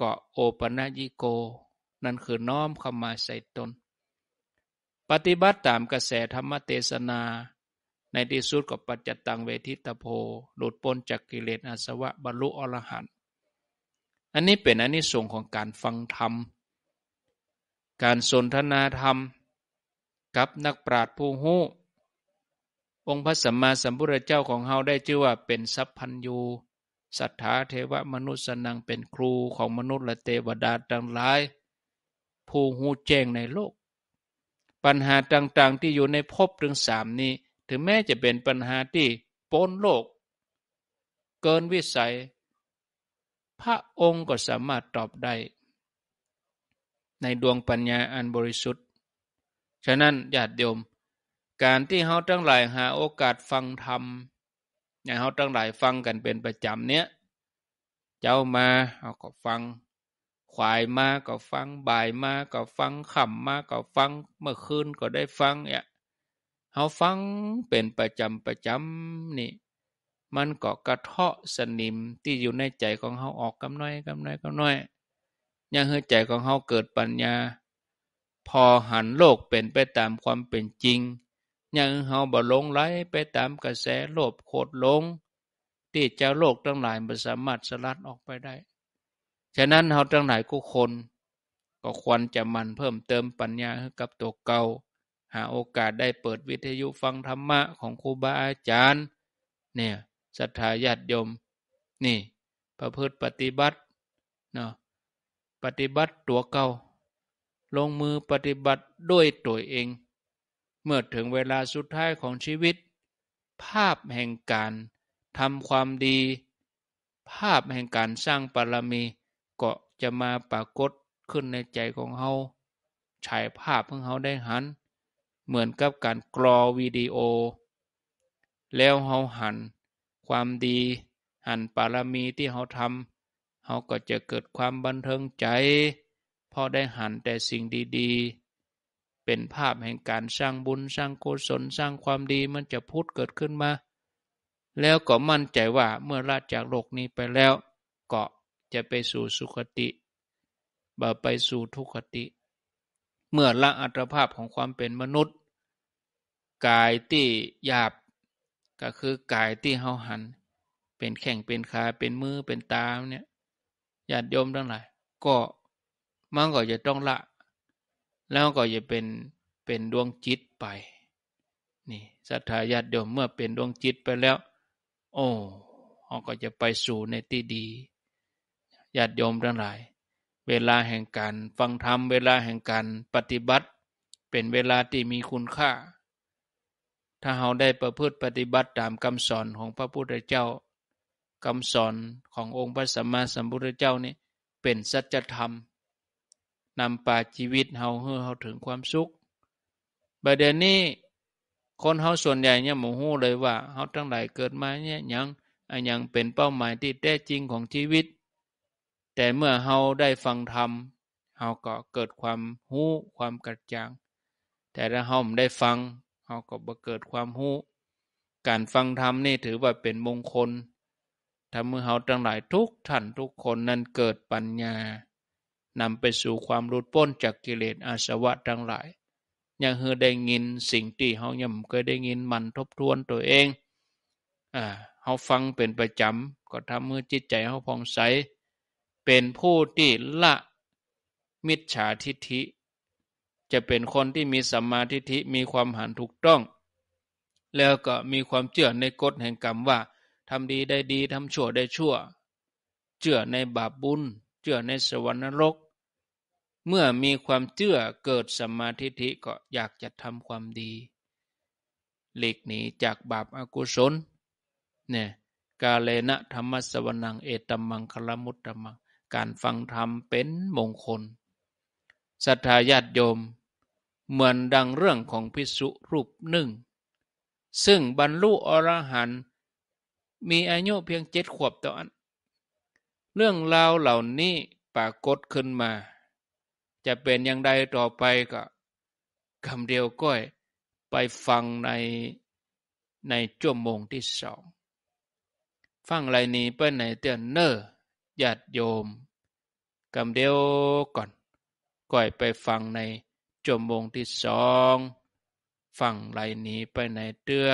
ก็โอปัญญิโกนั่นคือน้อมเข้ามาใส่ตน ปฏิบัติตามกระแสธรรมเทศนา ในที่สุดกับปัจจตังเวทิตาโพหลุดพ้นจากกิเลสอาสวะบรรลุอรหันต์อันนี้เป็นอันนี้ส่งของการฟังธรรม การสนทนาธรรม กับนักปราชญ์ผู้หู้ องค์พระสัมมาสัมพุทธเจ้าของเฮาได้ชื่อว่าเป็นสัพพัญญูสัทธาเทวมนุษย์สนังเป็นครูของมนุษย์และเทวดาทั้งหลายผู้หูแจ้งในโลก ปัญหาต่างๆที่อยู่ในภพถึงสามนี้ ถึงแม้จะเป็นปัญหาที่ปนโลก เกินวิสัย พระองค์ก็สามารถตอบได้ในดวงปัญญาอันบริสุทธิ์ ฉะนั้นญาติโยมการที่เฮาทั้งหลายหาโอกาสฟังธรรมอย่่งเฮาทั้งหลายฟังกันเป็นประจำเนี้ยเจ้ามาเอาก็ฟังควายมาก็ฟัง บ่ายมาก็ฟังขำมาก็ฟัง เมื่อคืนก็ได้ฟังเนี่ยเขาฟังเป็นประจำประจำนี่ มันก็กระเทาะสนิมที่อยู่ในใจของเขาออกกำน้อยกำน้อยกำน้อยยังให้ใจของเขาเกิดปัญญา พอหันโลกเป็นไปตามความเป็นจริงยังเฮาบ่ลงไหลไปตามกระแสโลภโคดลง ที่เจ้าโลกทั้งหลายมันสามารถสลัดออกไปได้ฉะนั้นเราทั้งหลายุคนก็ควรจะมันเพิ่มเติมปัญญาให้กับตัวเก่าหาโอกาสได้เปิดวิทยุฟังธรรมะของครูบาอาจารย์เนี่ยศรัทธาญาติโยม นี่ประพฤติ ปฏิบัติเนาะปฏิบัติตัวเก่าลงมือปฏิบัติด้วยตัวเอง เมื่อถึงเวลาสุดท้ายของชีวิต ภาพแห่งการทำความดี ภาพแห่งการสร้างปารมีจะมาปรากฏขึ้นในใจของเฮาฉายภาพของเฮาได้หัน เหมือนกับการกรอวิดีโอ แล้วเฮาหันความดี หันปารมีที่เฮาทำเฮาก็จะเกิดความบันเทิงใจ พอได้หันแต่สิ่งดี ๆ เป็นภาพแห่งการสร้างบุญสร้างกุศลสร้างความดีมันจะพุทธเกิดขึ้นมา แล้วก็มั่นใจว่าเมื่อลาจากโลกนี้ไปแล้วจะไปสู่สุขติบ่ไปสู่ทุกขติ เมื่อละอัตภาพของความเป็นมนุษย์ กายที่หยาบก็คือกายที่เฮาหัน เป็นแข่งเป็นขาเป็นมือเป็นตาเนี่ยญาติโยมทั้งหลาย ก็มันก็จะต้องละแล้วก็จะเป็นเป็นดวงจิตไปนี่ศรัทธาญาติโยมเมื่อเป็นดวงจิตไปแล้ว โอ้เขาก็จะไปสู่ในที่ดีญาติโยมทั้งหลาย เวลาแห่งการฟังธรรม เวลาแห่งการปฏิบัติ เป็นเวลาที่มีคุณค่า ถ้าเราได้ประพฤติปฏิบัติตามคำสอนของพระพุทธเจ้า คำสอนขององค์พระสัมมาสัมพุทธเจ้านี่เป็นสัจธรรมนำป่าชีวิตเราเฮือเราถึงความสุขประเด็นนี้ คนเฮาส่วนใหญ่เนี่ยหมูหู้เลยว่าเฮาทั้งหลายเกิดมาเนี่ยยังยังเป็นเป้าหมายที่แท้จริงของชีวิตแต่เมื่อเฮาได้ฟังธรรมเฮาก็เกิดความหู้ความกระจ่าง แต่ถ้าเฮาไม่ได้ฟังเฮาก็บ่เกิดความหู้การฟังธรรมนี่ถือว่าเป็นมงคลทำให้เฮาทั้งหลายทุกท่านทุกคนนั้นเกิดปัญญานำไปสู่ความรุดพ้นจากกิเลสอาสวะทั้งหลายยังเฮอได้ยินสิ่งที่เฮายังเคยได้ยินมันทบทวนตัวเองอ่าเฮาฟังเป็นประจำก็ทำให้จิตใจเฮาผ่องใสเป็นผู้ที่ละ มิจฉาทิฏฐิจะเป็นคนที่มีสัมมาทิฏฐิมีความหันถูกต้อง แล้วก็มีความเชื่อในกฎแห่งกรรมว่าทำดีได้ดี ทำชั่วได้ชั่วเชื่อในบาปบุญเชื่อในสวรรค์นรก เมื่อมีความเชื่อเกิดสัมมาทิฏฐิก็อยากจะทำความดีหลีกหนีจากบาปอากุศลเนี่ยกาเลนะธรรมสวรรังเอตัมมังคลมุตตมังการฟังธรรมเป็นมงคล ศรัทธาญาติโยม เหมือนดังเรื่องของพิสุรูปหนึ่ง ซึ่งบรรลุอรหันต์มีอายุเพียงเจ็ดขวบต่อน เรื่องราวเหล่านี้ปรากฏขึ้นมา จะเป็นอย่างใดต่อไปก็คำเดียวก้อยไปฟังใน ในชั่วโมงที่สอง ฟังไรนี้ไปไหในเตือนเนอร์ญาติโยมกำเดียวก่อนก่อยไปฟังในจมวงที่สองฟังไหลหนีไปในเตื้อ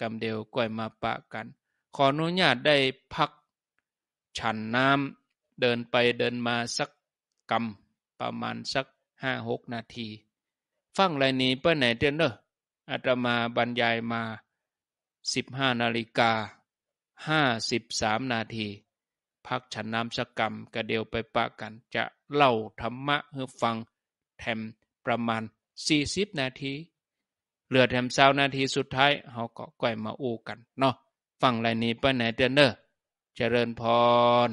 กำเดียวก่อยมาปะกัน ขออนุญาตได้พักฉันน้ำเดินไปเดินมาสักกำประมาณสักห้าหกนาที ฟังไหลหนีไปไหนเตื้นเนอะอาตมาบรรยายมาสิบห้านาฬิกาห้าสิบสามนาทีพักฉันน้ำสกรรมกระเดียวไปปะกันจะเล่าธรรมะให้ฟังแถมประมาณสี่สิบนาที เหลือแถมเศร้านาทีสุดท้ายเขาก็ก่อยมาอู้กันเนาะฟังไรนี้ไปไหนเดนเนอร์เจริญพร